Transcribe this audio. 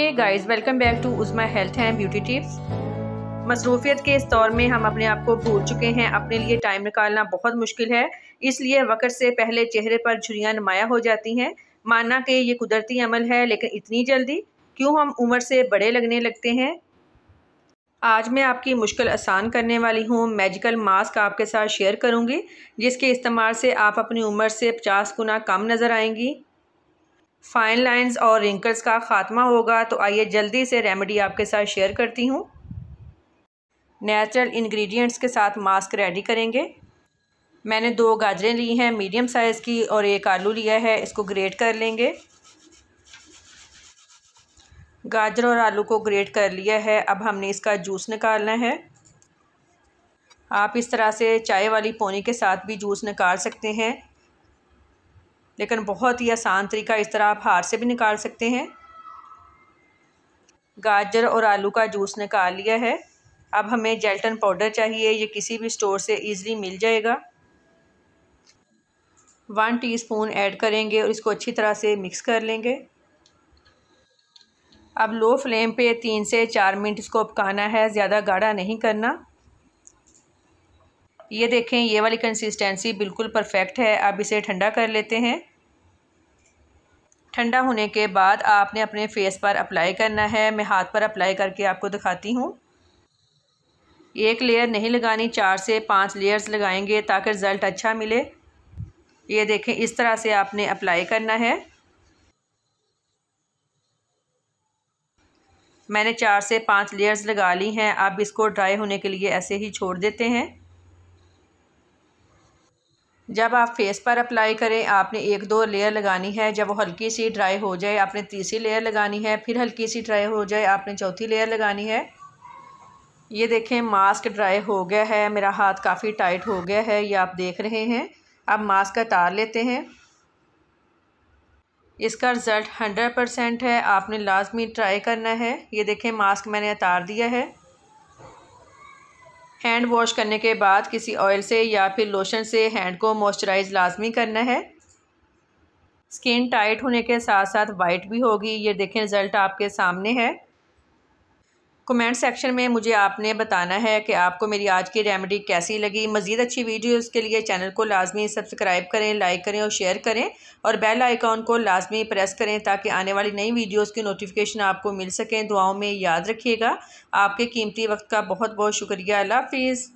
okay guys welcome back to Uzma health and beauty tips मसरूफियत के इस दौर में हम अपने आप को भूल चुके हैं अपने लिए टाइम निकालना बहुत मुश्किल है इसलिए वक़्त से पहले चेहरे पर झुरियाँ नुमाया हो जाती हैं माना कि ये कुदरती अमल है लेकिन इतनी जल्दी क्यों हम उम्र से बड़े लगने लगते हैं आज मैं आपकी मुश्किल आसान करने वाली हूँ मैजिकल मास्क आपके साथ शेयर करूँगी जिसके इस्तेमाल से आप अपनी उम्र से पचास गुना कम नज़र आएंगी फाइन लाइंस और रिंकल्स का खात्मा होगा तो आइए जल्दी से रेमेडी आपके साथ शेयर करती हूँ नेचुरल इंग्रेडिएंट्स के साथ मास्क रेडी करेंगे मैंने दो गाजरें ली हैं मीडियम साइज़ की और एक आलू लिया है इसको ग्रेट कर लेंगे गाजर और आलू को ग्रेट कर लिया है अब हमने इसका जूस निकालना है आप इस तरह से चाय वाली पोनी के साथ भी जूस निकाल सकते हैं लेकिन बहुत ही आसान तरीका इस तरह आप हार से भी निकाल सकते हैं गाजर और आलू का जूस निकाल लिया है अब हमें जेल्टन पाउडर चाहिए ये किसी भी स्टोर से ईज़िली मिल जाएगा वन टीस्पून ऐड करेंगे और इसको अच्छी तरह से मिक्स कर लेंगे अब लो फ्लेम पे तीन से चार मिनट इसको पकाना है ज़्यादा गाढ़ा नहीं करना ये देखें ये वाली कंसिस्टेंसी बिल्कुल परफेक्ट है अब इसे ठंडा कर लेते हैं ठंडा होने के बाद आपने अपने फेस पर अप्लाई करना है मैं हाथ पर अप्लाई करके आपको दिखाती हूँ एक लेयर नहीं लगानी चार से पाँच लेयर्स लगाएंगे ताकि रिज़ल्ट अच्छा मिले ये देखें इस तरह से आपने अप्लाई करना है मैंने चार से पाँच लेयर्स लगा ली हैं आप इसको ड्राई होने के लिए ऐसे ही छोड़ देते हैं जब आप फेस पर अप्लाई करें आपने एक दो लेयर लगानी है जब वो हल्की सी ड्राई हो जाए आपने तीसरी लेयर लगानी है फिर हल्की सी ड्राई हो जाए आपने चौथी लेयर लगानी है ये देखें मास्क ड्राई हो गया है मेरा हाथ काफ़ी टाइट हो गया है ये आप देख रहे हैं अब मास्क उतार लेते हैं इसका रिज़ल्ट हंड्रेड परसेंट है आपने लाजमी ट्राई करना है ये देखें मास्क मैंने उतार दिया है हैंड वॉश करने के बाद किसी ऑयल से या फिर लोशन से हैंड को मॉइस्चराइज लाजमी करना है स्किन टाइट होने के साथ साथ वाइट भी होगी ये देखें रिज़ल्ट आपके सामने है कमेंट सेक्शन में मुझे आपने बताना है कि आपको मेरी आज की रेमेडी कैसी लगी मज़ीद अच्छी वीडियोज़ के लिए चैनल को लाजमी सब्सक्राइब करें लाइक करें और शेयर करें और बेल आइकॉन को लाजमी प्रेस करें ताकि आने वाली नई वीडियोज़ की नोटिफिकेशन आपको मिल सकें दुआओं में याद रखिएगा आपके कीमती वक्त का बहुत बहुत शुक्रिया अल्लाह हाफिज़